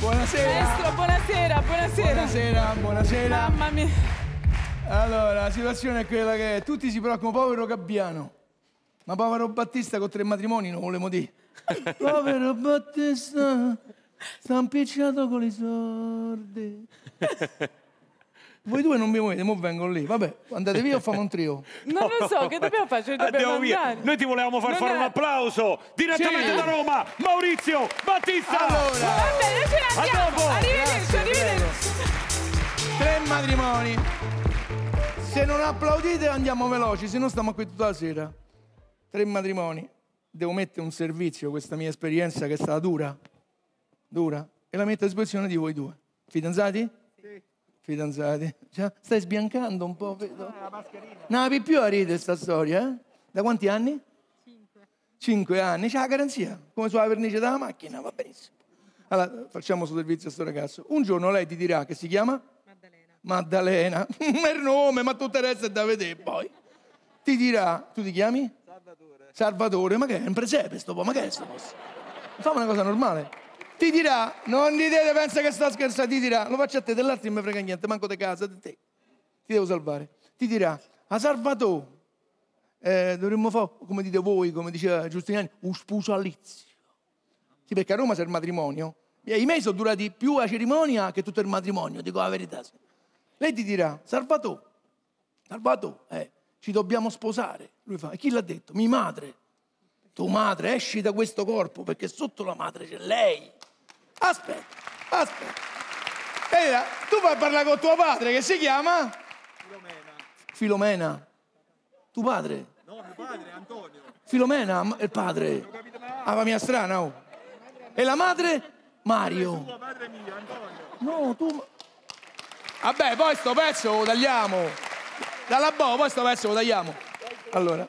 buonasera. Maestro, buonasera, buonasera. Buonasera, buonasera. Mamma mia. Allora, la situazione è quella che è. tutti si preoccupano, povero Gabbiano. Ma povero Battista con tre matrimoni non volevo dire. povero Battista, sta impicciato con i sordi. Voi due non mi muovete, mo vengo lì. Vabbè, andate via o famo un trio? non lo so, che dobbiamo fare? Cioè, dobbiamo Andiamo Noi ti volevamo far non fare è... un applauso direttamente sì. da Roma, Maurizio Battista! Allora. Partiamo. A dopo. Arrivederci, arrivederci. Tre matrimoni. Se non applaudite andiamo veloci, se no stiamo qui tutta la sera. Tre matrimoni. Devo mettere un servizio, questa mia esperienza che è stata dura, dura, e la metto a disposizione di voi due. Fidanzati? Sì. Fidanzati? Già, stai sbiancando un po', eh, vedo. Ah, la mascherina. No, più, più a ride questa storia, eh? Da quanti anni? Cinque anni, c'è la garanzia, come sulla vernice della macchina, va benissimo. Allora, facciamo servizio a questo ragazzo. Un giorno lei ti dirà che si chiama? Maddalena. Maddalena. il nome, ma tutto il resto è da vedere poi. Ti dirà, tu ti chiami? Salvatore. Salvatore, ma che è un presepe sto po', ma che è sto posto? Fammi una cosa normale. Ti dirà, non dite, pensa che sta scherzando, ti dirà, lo faccio a te, dell'altro non mi frega niente, manco di casa, di te. Ti devo salvare. Ti dirà, a Salvatore, eh, dovremmo fare, come dite voi, come diceva Giustiniani, un spusalizio. Sì, perché a Roma c'è il matrimonio. I miei sono durati più la cerimonia che tutto il matrimonio, dico la verità. Lei ti dirà, Salvatore, Salvatore, eh, ci dobbiamo sposare. Lui fa, e chi l'ha detto? Mi madre. Tu madre, esci da questo corpo perché sotto la madre c'è lei. Aspetta, aspetta. E eh, tu vai a parlare con tuo padre che si chiama? Filomena. Filomena. Tuo padre? No, mio padre, Antonio. Filomena, il padre. Ava ah, mia strana, oh e la madre Mario. No, tu... Vabbè, poi sto pezzo lo tagliamo. Dalla boh, poi sto pezzo lo tagliamo. Allora,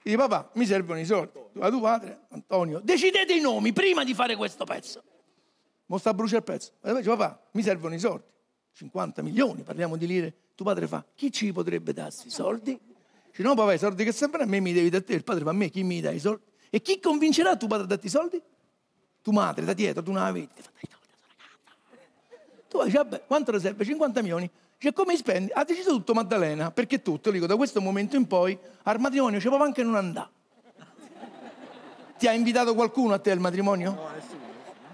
dice papà, mi servono i soldi. A tuo padre, Antonio, decidete i nomi prima di fare questo pezzo. Mo sta a bruciare il pezzo. E dice papà, mi servono i soldi. 50 milioni, parliamo di lire. Tuo padre fa, chi ci potrebbe darsi i soldi? Dice, no papà, i soldi che servono a me mi devi da te. Il padre fa, a me chi mi dà i soldi? E chi convincerà tuo padre a darti i soldi? tu madre da dietro, tu non la vedi, ti fa dai ragazza. Tu dici, vabbè, quanto serve? 50 milioni. Dice, come spendi? Ha deciso tutto Maddalena, perché tutto, dico, da questo momento in poi al matrimonio ci può anche non andare. Ti ha invitato qualcuno a te al matrimonio? No, nessuno.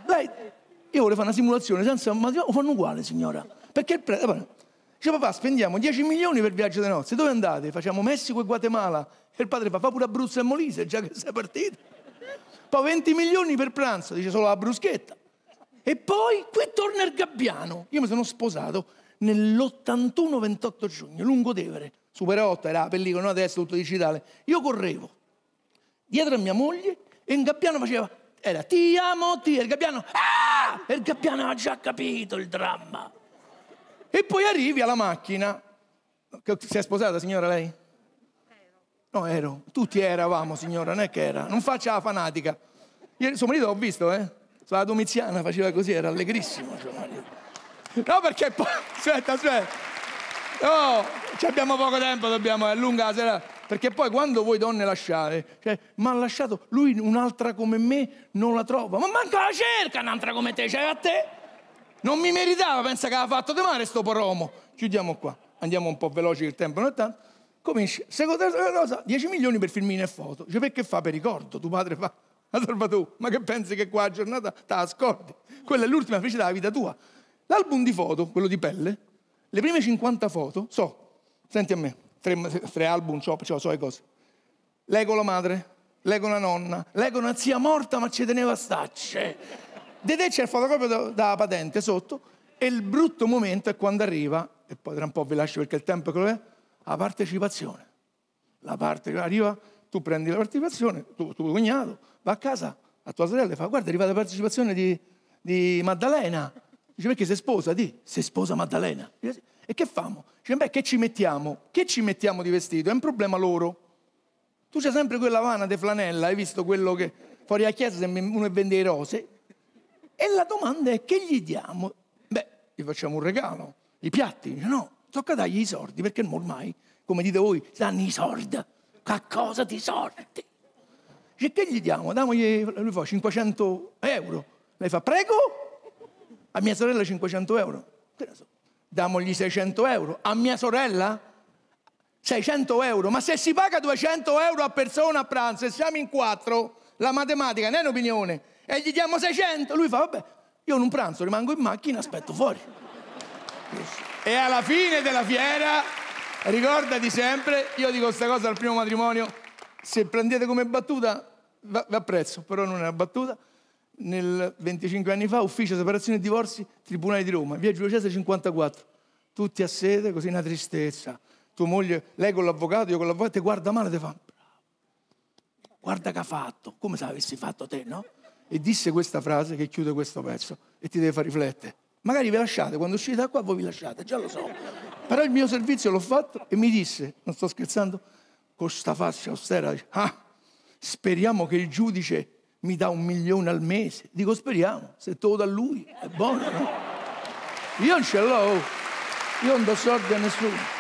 Lei, io volevo fare una simulazione senza un matrimonio, fanno uguale signora. Perché il prete... Dice papà spendiamo 10 milioni per viaggio delle nozze, dove andate? Facciamo Messico e Guatemala. E il padre fa, fa pure Abruzzo e Molise, già che sei partito poi 20 milioni per pranzo, dice solo la bruschetta. E poi qui torna il gabbiano. Io mi sono sposato nell'81-28 giugno, Lungodevere, Super 8 era la pellicola, non adesso tutto digitale. Io correvo dietro a mia moglie e il gabbiano faceva, era ti amo, ti, e il gabbiano, ah! E il gabbiano aveva già capito il dramma. E poi arrivi alla macchina. Si è sposata signora lei? No, ero, tutti eravamo, signora, non è che era. Non faccia la fanatica. Ieri suo marito l'ho visto, eh? Sulla domiziana faceva così, era allegrissimo suo marito. No, perché poi... Aspetta, aspetta. No, ci abbiamo poco tempo, dobbiamo allungare la sera. Perché poi quando voi donne lasciate, cioè, mi ha lasciato, lui un'altra come me non la trova. Ma manca la cerca un'altra come te, c'è cioè a te. Non mi meritava, pensa che aveva fatto di male sto poromo. Chiudiamo qua, andiamo un po' veloci che il tempo non è tanto. Secondo te, cosa, 10 milioni per filmine e foto. Dice, cioè, perché fa per ricordo? Tuo padre fa, la tu. ma che pensi che qua la giornata te la scordi? Quella è l'ultima felicità della vita tua. L'album di foto, quello di pelle, le prime 50 foto, so, senti a me, tre, tre album, ciò, ciò, so le cose. Leggo la madre, leggo con la nonna, leggo una zia morta ma ci teneva stacce. Cioè. Di c'è il fotocopio da, da patente sotto e il brutto momento è quando arriva, e poi tra un po' vi lascio perché il tempo è quello che è, la partecipazione. La parte che arriva, tu prendi la partecipazione, tu, tuo cognato va a casa, a tua sorella e fa guarda è arrivata la partecipazione di, di Maddalena. Dice perché si sposa? Di, si sposa Maddalena. E che famo? Dice beh che ci mettiamo? Che ci mettiamo di vestito? È un problema loro. Tu c'è sempre quella vana di flanella, hai visto quello che fuori a chiesa uno e vende i rose. E la domanda è che gli diamo? Beh, gli facciamo un regalo, i piatti? Dice no, tocca dargli i soldi, perché ormai, come dite voi, si i soldi. A cosa di soldi? Dice, che gli diamo? Damogli, lui fa 500 euro. Lei fa, prego? A mia sorella 500 euro. Damogli 600 euro. A mia sorella? 600 euro. Ma se si paga 200 euro a persona a pranzo e siamo in quattro, la matematica non è un'opinione, e gli diamo 600, lui fa, vabbè, io non pranzo, rimango in macchina, aspetto fuori. E alla fine della fiera, ricordati sempre, io dico questa cosa al primo matrimonio, se prendete come battuta, vi apprezzo, però non è una battuta, nel 25 anni fa, ufficio separazione e divorzi, Tribunale di Roma, via Giulio Cesare 54. Tutti a sede, così una tristezza. Tua moglie, lei con l'avvocato, io con l'avvocato, ti guarda male e ti fa Guarda che ha fatto, come se l'avessi fatto te, no? E disse questa frase che chiude questo pezzo e ti deve far riflettere. Magari vi lasciate, quando uscite da qua voi vi lasciate, già lo so. Però il mio servizio l'ho fatto e mi disse, non sto scherzando, con questa faccia austera, ah, speriamo che il giudice mi dà un milione al mese. Dico speriamo, se te lo dà lui, è buono, no? Io non ce l'ho, io non do sordi a nessuno.